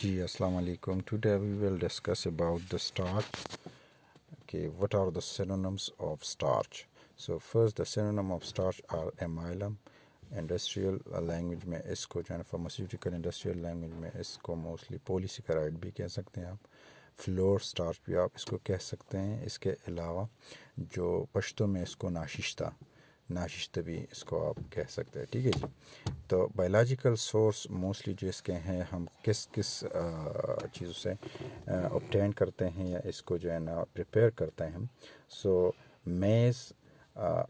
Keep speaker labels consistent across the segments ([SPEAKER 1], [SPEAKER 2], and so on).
[SPEAKER 1] जी असलकुम today we will discuss about the starch के what are the synonyms of starch so first the synonym of starch are amylum industrial language में इसको जो है pharmaceutical industrial language में इसको mostly पोलिसिकराइड भी कह सकते हैं आप फ्लोर स्टार्च भी आप इसको कह सकते हैं इसके अलावा जो पश्तों में इसको नाशिश्ता नाशिश भी इसको आप कह सकते हैं ठीक है जी तो बायोलॉजिकल सोर्स मोस्टली जो इसके हैं हम किस किस चीज़ों से ऑप्टेन करते हैं या इसको जो है ना प्रिपेयर करते हैं हम सो मेज़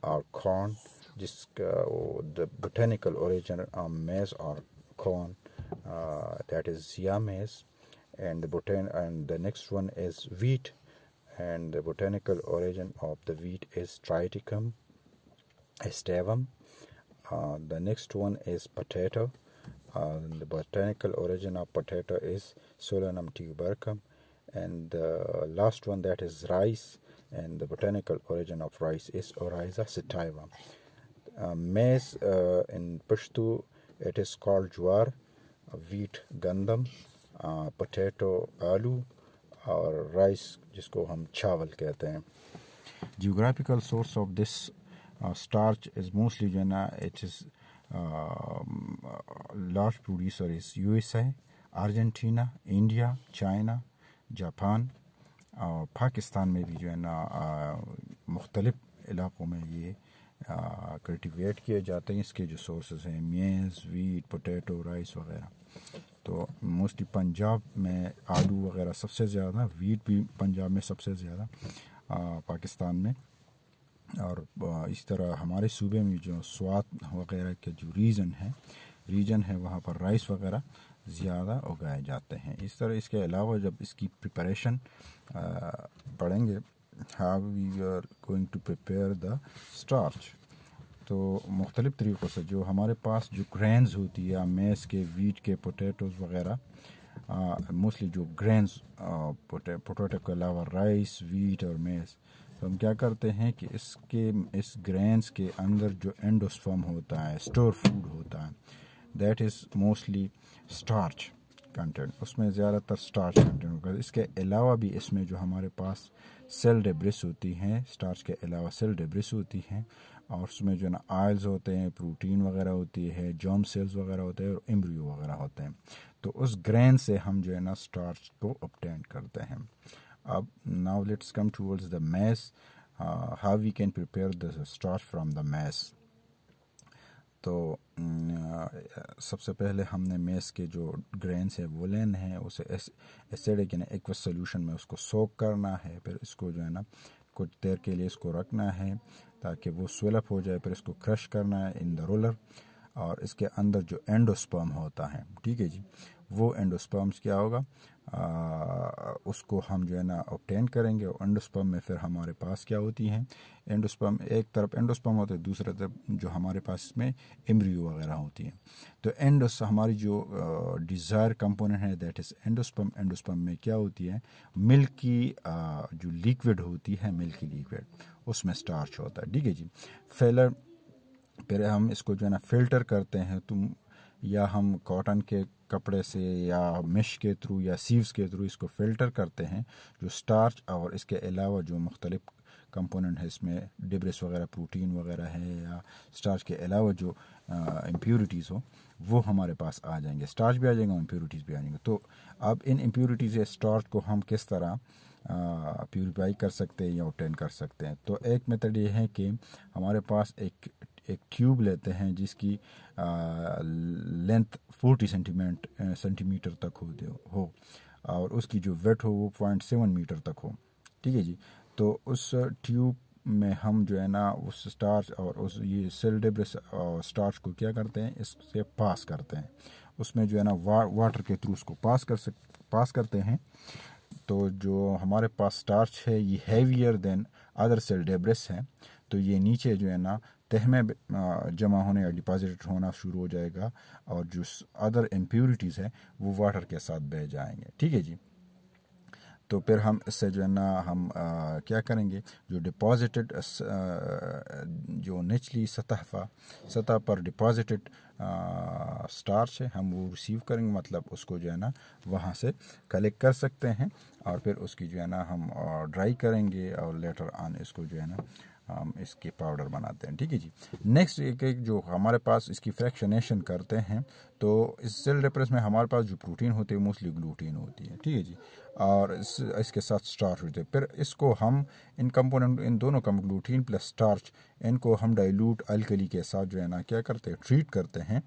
[SPEAKER 1] और कॉर्न जिसका वो द बोटेनिकल ओरिजिन मेज़ और corn that is Zea mays and बोटेन and the next one is wheat and the botanical botanical of the wheat is Triticum Estevam. Uh, the next one is potato. Uh, the botanical origin of potato is Solanum tubercum. And the last one that is rice. And the botanical origin of rice is Oryza sativa. Uh, maize uh, in Pashto it is called jwar, uh, wheat gandam, uh, potato Alu. or rice, just go चावल कहते Geographical source of this. Uh, starch is mostly जो है ना it is um, uh, large producer is USA, Argentina, India, China, Japan और पाकिस्तान में भी जो है ना uh, मुख्तलिफ इलाक़ों में ये कल्टिवेट किए जाते हैं इसके जो सोर्सेज हैं मेज़ वीट पोटैटो राइस वगैरह तो मोस्टली पंजाब में आलू वगैरह सबसे ज़्यादा वीट भी पंजाब में सबसे ज़्यादा पाकिस्तान में और इस तरह हमारे सूबे में जो स्वाद वगैरह के जो रीजन है रीजन है वहाँ पर राइस वगैरह ज़्यादा उगाए जाते हैं इस तरह इसके अलावा जब इसकी प्रिपरेशन पढ़ेंगे how we are going to prepare the starch तो मुख्तलि तरीक़ों से जो हमारे पास जो ग्रेन्स होती है मेस के वीट के पोटैटोज़ वगैरह मोस्टली जो ग्रेन्स पोटैटो के अलावा राइस वीट और मेस तो हम क्या करते हैं कि इसके इस ग्रेन्स के अंदर जो एंडोस्फॉम होता है स्टोर फूड होता है that is mostly starch content उसमें ज़्यादातर स्टार्च कंटेंट होगा इसके अलावा भी इसमें जो हमारे पास सेल डेब्रिस होती हैं स्टार्च के अलावा सेल डेब्रिस होती हैं और उसमें जो ना आयल्स होते हैं प्रोटीन वगैरह होती है जॉम सेल्स वगैरह होते हैं और एम्ब्रियो वगैरह होते हैं तो उस ग्रेन से हम जो है ना स्टार्च को ऑप्टेन करते हैं अब now let's come towards the mesh uh, how we can prepare the starch from the तो mm, uh, सबसे पहले हमने मेस के जो ग्रेन्स है वो लेन है उसे एसिडिक यानी एक्वस सोल्यूशन में उसको सोक करना है फिर इसको जो है ना कुछ देर के लिए इसको रखना है ताकि वो स्वेलप हो जाए फिर इसको क्रश करना है इन द रोलर और इसके अंदर जो एंडोस्पर्म होता है ठीक है जी वो एंडोस्पर्म्स क्या होगा आ, उसको हम जो है ना ऑप्टेन करेंगे और एंडोस्पम में फिर हमारे पास क्या होती हैं एंडोस्पम एक तरफ एंडोस्पम होते हैं दूसरी तरफ जो हमारे पास इसमें एम्ब्रियो वगैरह होती हैं तो एंडोस हमारी जो डिज़ायर कंपोनेंट है दैट इज़ एंडोस्पम एंडोस्पम में क्या होती है मिल्क की जो लिक्विड होती है मिल्क की लिक्विड उसमें स्टार्च होता है ठीक है जी फेलर फिर हम इसको जो है ना फिल्टर करते हैं तुम तो या हम कॉटन के कपड़े से या मिश के थ्रू या सीव्स के थ्रू इसको फ़िल्टर करते हैं जो स्टार्च और इसके अलावा जो मुख्तलिफ कंपोनेंट है इसमें डिब्रेस वगैरह प्रोटीन वगैरह है या स्टार्च के अलावा जो इम्प्योरिटीज़ हो वो हमारे पास आ जाएंगे स्टार्च भी आ जाएंगे और इम्प्योरिटीज़ भी आ जाएंगे तो अब इन इम्प्योरिटीज़ या स्टार्च को हम किस तरह प्योरीफाई कर सकते हैं या ऑप्टेन कर सकते हैं तो एक मेथड ये है कि हमारे पास एक एक ट्यूब लेते हैं जिसकी लेंथ फोर्टी सेंटीमेंट सेंटीमीटर तक हो हो और उसकी जो वेट हो वो पॉइंट सेवन मीटर तक हो ठीक है जी तो उस ट्यूब में हम जो है ना उस स्टार्च और उस ये सेलडेब्रस स्टार्च को क्या करते हैं इससे पास करते हैं उसमें जो है ना वा, वाटर के थ्रू उसको पास कर सक पास करते हैं तो जो हमारे पास स्टार्च है ये हैवियर देन अदर सेलडेब्रेस हैं तो ये नीचे जो है ना તેહમે જમા હોને ડિપોઝિટેડ હોના શુરૂ હો જાયેગા ઓર જો અધર ઇમ્પ્યોરITIES હે વો વોટર કે સાથ બેહ જાયેંગે ઠીક હે જી તો ફિર હમ ઇસે જો હે ના હમ ક્યા કરેંગે જો ડિપોઝિટેડ જો નીચલી સપાત સપા પર ડિપોઝિટેડ સ્ટાર્ચ હમ રસીવ કરેંગે મતલબ ઉસકો જો હે ના વહા સે કલેક્ટ કર સકતે હે ઓર ફિર ઉસકી જો હે ના હમ ડ્રાય કરેંગે ઓર લેટર ઓન ઇસકો જો હે ના हम इसके पाउडर बनाते हैं ठीक है जी नेक्स्ट एक एक जो हमारे पास इसकी फ्रैक्शनेशन करते हैं तो इस सेल रेप्रेस में हमारे पास जो प्रोटीन होती है मोस्टली ग्लूटीन होती है ठीक है जी और इस इसके साथ स्टार्च होते हैं फिर इसको हम इन कंपोनेंट इन दोनों कम ग्लूटीन प्लस स्टार्च इनको हम डाइल्यूट अल्कली के साथ जो है ना क्या करते हैं ट्रीट करते हैं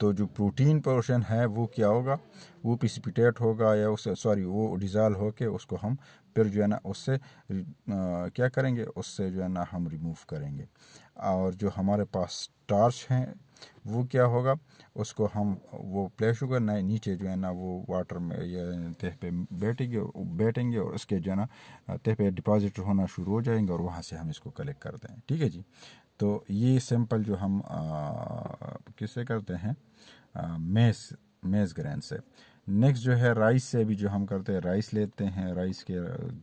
[SPEAKER 1] तो जो प्रोटीन पोर्शन है वो क्या होगा वो पिसिपिटेट होगा या उस सॉरी वो डिजाल होकर उसको हम फिर जो है ना उससे आ, क्या करेंगे उससे जो है ना हम रिमूव करेंगे और जो हमारे पास टार्च हैं वो क्या होगा उसको हम वो प्ले शुगर ना नीचे जो है ना वो वाटर में या तह पे बैठेंगे बैठेंगे और उसके जो है ना तह पे डिपॉजिट होना शुरू हो जाएंगे और वहाँ से हम इसको कलेक्ट कर दें ठीक है जी तो ये सैंपल जो हम किससे करते हैं मेज़ मेज़ ग्रैंड से नेक्स्ट जो है राइस से भी जो हम करते हैं राइस लेते हैं राइस के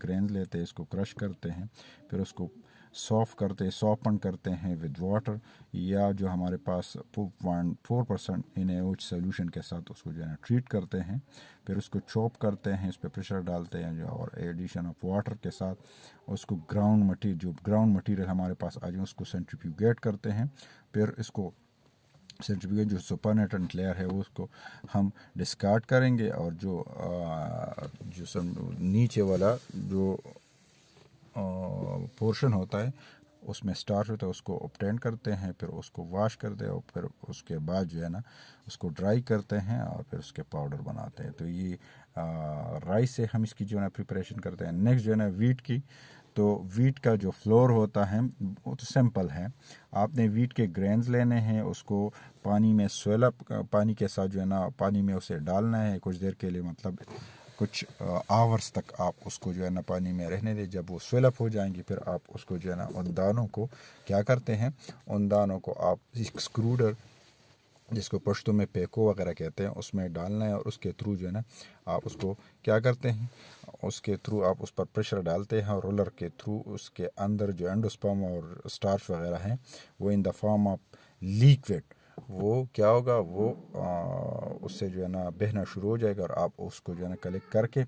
[SPEAKER 1] ग्रेन uh, लेते हैं इसको क्रश करते हैं फिर उसको सॉफ करते हैं करते हैं विद वाटर या जो हमारे पास point four percent in H solution के साथ उसको जो है ट्रीट करते हैं फिर उसको चॉप करते हैं उस पर प्रेशर डालते हैं जो और एडिशन ऑफ वाटर के साथ उसको ग्राउंड मटीरियल जो ग्राउंड मटीरियल हमारे पास आ जाए उसको सेंट्रीप्यूगेट करते हैं फिर इसको सेंट्रीफ्यूगल जो सुपर नेटेंट लेयर है उसको हम डिस्कार्ड करेंगे और जो आ, जो सम नीचे वाला जो पोर्शन होता है उसमें स्टार्ट होता है उसको ऑप्टेंड करते हैं फिर उसको वॉश करते हैं और फिर उसके बाद जो है ना उसको ड्राई करते हैं और फिर उसके पाउडर बनाते हैं तो ये राइस से हम इसकी जो है ना प्रिपरेशन करते हैं नेक्स्ट जो है ना वीट की तो वीट का जो फ्लोर होता है वो तो सिंपल है आपने वीट के ग्रेन्स लेने हैं उसको पानी में सोलह पानी के साथ जो है ना पानी में उसे डालना है कुछ देर के लिए मतलब कुछ आवर्स तक आप उसको जो है ना पानी में रहने दें जब वो स्वेलअप हो जाएंगी फिर आप उसको जो है ना उन दानों को क्या करते हैं उन दानों को आप एक स्क्रूडर जिसको पश्तों में पेको वगैरह कहते हैं उसमें डालना है और उसके थ्रू जो है ना आप उसको क्या करते हैं उसके थ्रू आप उस पर प्रेशर डालते हैं और रोलर के थ्रू उसके अंदर जो एंडोस्पम और स्टार्च वगैरह हैं वो in the form of liquid वो क्या होगा वो आ, उससे जो है ना बहना शुरू हो जाएगा और आप उसको जो है ना कलेक्ट करके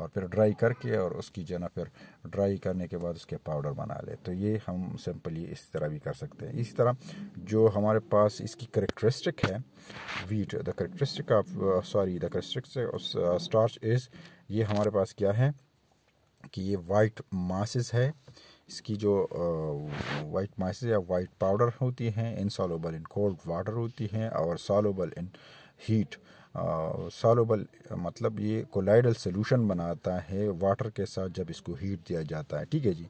[SPEAKER 1] और फिर ड्राई करके और उसकी जो है ना फिर ड्राई करने के बाद उसके पाउडर बना ले तो ये हम सिंपली इस तरह भी कर सकते हैं इसी तरह जो हमारे पास इसकी करेक्टरिस्टिक है wheat the characteristic of sorry the characteristic starch is ये हमारे पास क्या है कि ये वाइट मासिस है इसकी जो वाइट माइस या वाइट पाउडर होती हैं इनसॉलेबल इन कोल्ड वाटर होती हैं और सॉलोबल इन हीट सॉलोबल मतलब ये कोलाइडल सोलूशन बनाता है वाटर के साथ जब इसको हीट दिया जाता है ठीक है जी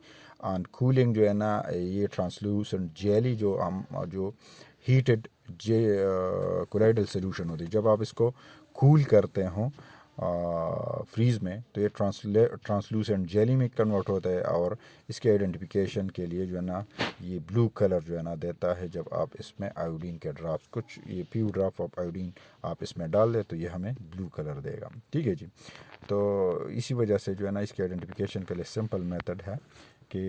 [SPEAKER 1] ऑन कूलिंग जो है ना ये ट्रांसलूसेंट जेली जो हम जो हीटेड जे कोलाइडल सोलूशन होती है जब आप इसको कूल करते हों फ्रीज़ में तो ये ट्रांसले ट्रांसलूसेंट जेली में कन्वर्ट होता है और इसके आइडेंटिफिकेशन के लिए जो है ना ये ब्लू कलर जो है ना देता है जब आप इसमें आयोडीन के ड्राफ कुछ ये प्यू ड्राप ऑफ आयोडीन आप इसमें डाल दें तो ये हमें ब्लू कलर देगा ठीक है जी तो इसी वजह से जो है ना इसके आइडेंटिफिकेशन के लिए सिंपल मेथड है कि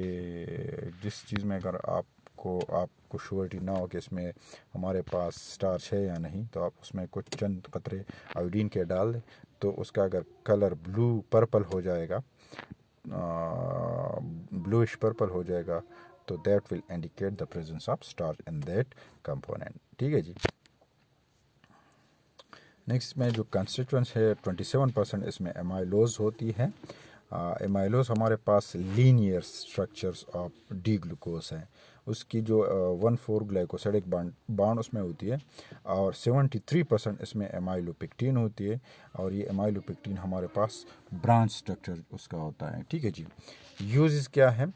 [SPEAKER 1] जिस चीज़ में अगर आप को आपको श्योरिटी ना हो कि इसमें हमारे पास स्टार्च है या नहीं तो आप उसमें कुछ चंद कतरे आयोडीन के डाल दें तो उसका अगर कलर ब्लू पर्पल हो जाएगा ब्लूइश पर्पल हो जाएगा तो that will indicate the presence of starch in that component ठीक है जी नेक्स्ट में जो कंस्टिटेंस है 27 परसेंट इसमें एमाइलोज होती है एमाइलोज हमारे पास linear structures of D glucose हैं उसकी जो वन फोर ग्लाइकोसाइडिक बाड बाड उसमें होती है और सेवेंटी थ्री परसेंट इसमें एमाइलोपिक्टीन होती है और ये एमाइलोपिक्टीन हमारे पास ब्रांच स्ट्रक्चर उसका होता है ठीक है जी यूज़ क्या है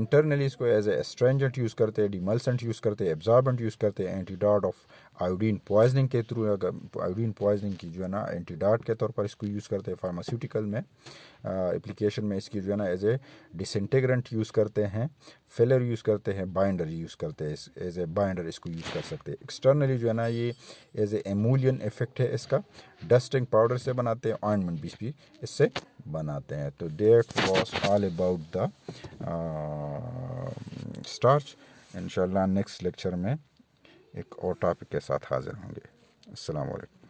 [SPEAKER 1] इंटरनली इसको एज ए एस्ट्रेंजेंट यूज़ करते हैं डिमल्सेंट यूज़ करते हैं एब्जॉर्बेंट यूज़ करते हैं एंटीडॉट ऑफ आयोडीन पॉइजनिंग के थ्रू आयोडीन पॉइजनिंग की जो है ना एंटीडाट के तौर पर इसको यूज़ करते हैं फार्मास्यूटिकल में एप्लीकेशन में इसकी जो है ना एज ए डिसइंटेग्रेंट यूज़ करते हैं फिलर यूज़ करते हैं बाइंडर यूज़ करते हैं एज ए बाइंडर इसको यूज़ कर सकते हैं एक्सटर्नली जो है ना ये एज ए एमोलियन इफेक्ट है इसका डस्टिंग पाउडर से बनाते हैं ऑइनमेंट भी, भी इससे बनाते हैं तो that was all about the starch in next lecture में एक और टॉपिक के साथ हाजिर होंगे अल्लाम